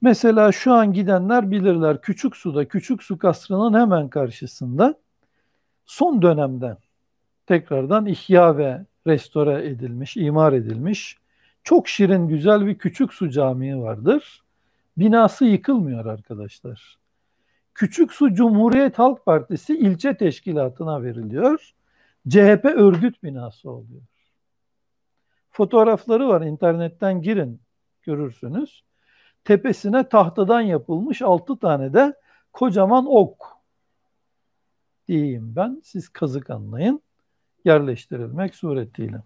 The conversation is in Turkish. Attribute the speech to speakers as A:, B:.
A: Mesela şu an gidenler bilirler küçük suda küçük su kasrının hemen karşısında son dönemde tekrardan ihya ve restore edilmiş, imar edilmiş çok şirin güzel bir küçük su camii vardır. Binası yıkılmıyor arkadaşlar. Küçük Su Cumhuriyet Halk Partisi ilçe teşkilatına veriliyor. CHP örgüt binası oluyor. Fotoğrafları var internetten girin görürsünüz. Tepesine tahtadan yapılmış altı tane de kocaman ok diyeyim ben. Siz kazık anlayın yerleştirilmek suretiyle.